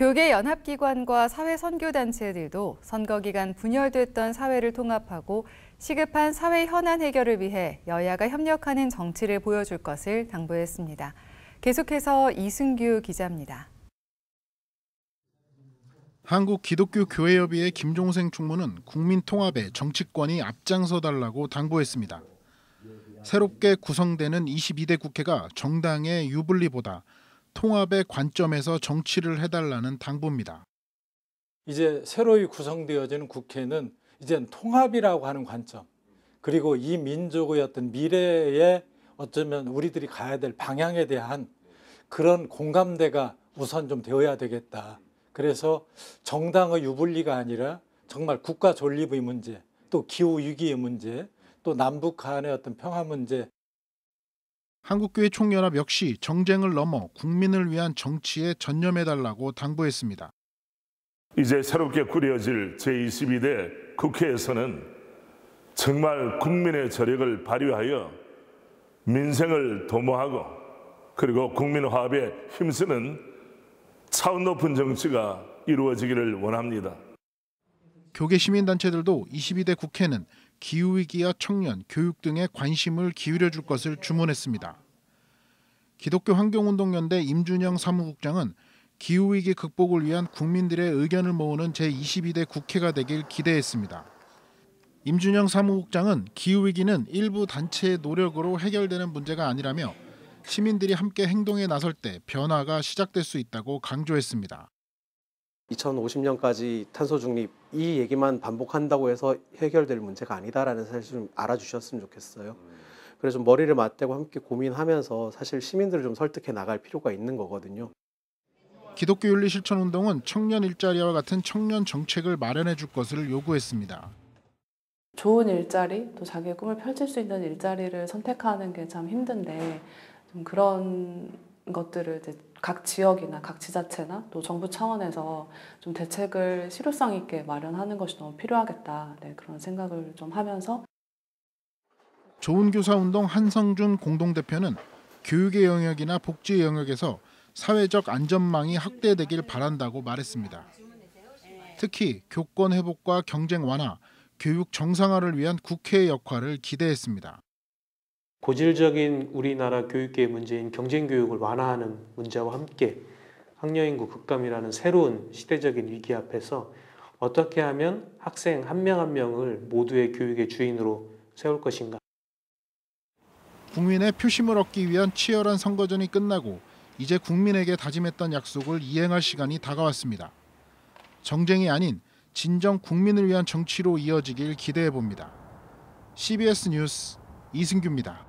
교계 연합기관과 사회선교단체들도 선거 기간 분열됐던 사회를 통합하고 시급한 사회 현안 해결을 위해 여야가 협력하는 정치를 보여줄 것을 당부했습니다. 계속해서 이승규 기자입니다. 한국 기독교 교회협의회 김종생 총무는 국민 통합에 정치권이 앞장서 달라고 당부했습니다. 새롭게 구성되는 22대 국회가 정당의 유불리보다 통합의 관점에서 정치를 해달라는 당부입니다. 이제 새로이 구성되어지는 국회는 이젠 통합이라고 하는 관점 그리고 이 민족의 어떤 미래에 어쩌면 우리들이 가야 될 방향에 대한 그런 공감대가 우선 좀 되어야 되겠다. 그래서 정당의 유불리가 아니라 정말 국가 존립의 문제, 또 기후 위기의 문제, 또 남북 한의 어떤 평화 문제 한국교회 총연합 역시 정쟁을 넘어 국민을 위한 정치에 전념해달라고 당부했습니다. 이제 새롭게 꾸려질 제22대 국회에서는 정말 국민의 저력을 발휘하여 민생을 도모하고 그리고 국민 화합에 힘쓰는 차원 높은 정치가 이루어지기를 원합니다. 교계 시민단체들도 22대 국회는 기후위기와 청년, 교육 등에 관심을 기울여 줄 것을 주문했습니다. 기독교 환경운동연대 임준영 사무국장은 기후위기 극복을 위한 국민들의 의견을 모으는 제22대 국회가 되길 기대했습니다. 임준영 사무국장은 기후위기는 일부 단체의 노력으로 해결되는 문제가 아니라며 시민들이 함께 행동에 나설 때 변화가 시작될 수 있다고 강조했습니다. 2050년까지 탄소 중립 이 얘기만 반복한다고 해서 해결될 문제가 아니다라는 사실좀 알아주셨으면 좋겠어요. 그래서 머리를 맞대고 함께 고민하면서 사실 시민들을 좀 설득해 나갈 필요가 있는 거거든요. 기독교 윤리 실천 운동은 청년 일자리와 같은 청년 정책을 마련해 줄 것을 요구했습니다. 좋은 일자리, 또 자기의 꿈을 펼칠 수 있는 일자리를 선택하는 게 참 힘든데 좀 그런 것들을 각 지역이나 각 지자체나 또 정부 차원에서 좀 대책을 실효성 있게 마련하는 것이 너무 필요하겠다. 네, 그런 생각을 좀 하면서 좋은 교사 운동 한성준 공동대표는 교육의 영역이나 복지의 영역에서 사회적 안전망이 확대되길 바란다고 말했습니다. 특히 교권 회복과 경쟁 완화, 교육 정상화를 위한 국회의 역할을 기대했습니다. 고질적인 우리나라 교육계의 문제인 경쟁 교육을 완화하는 문제와 함께 학령 인구 급감이라는 새로운 시대적인 위기 앞에서 어떻게 하면 학생 한 명한 한 명을 모두의 교육의 주인으로 세울 것인가 국민의 표심을 얻기 위한 치열한 선거전이 끝나고 이제 국민에게 다짐했던 약속을 이행할 시간이 다가왔습니다. 정쟁이 아닌 진정 국민을 위한 정치로 이어지길 기대해 봅니다. CBS 뉴스 이승규입니다.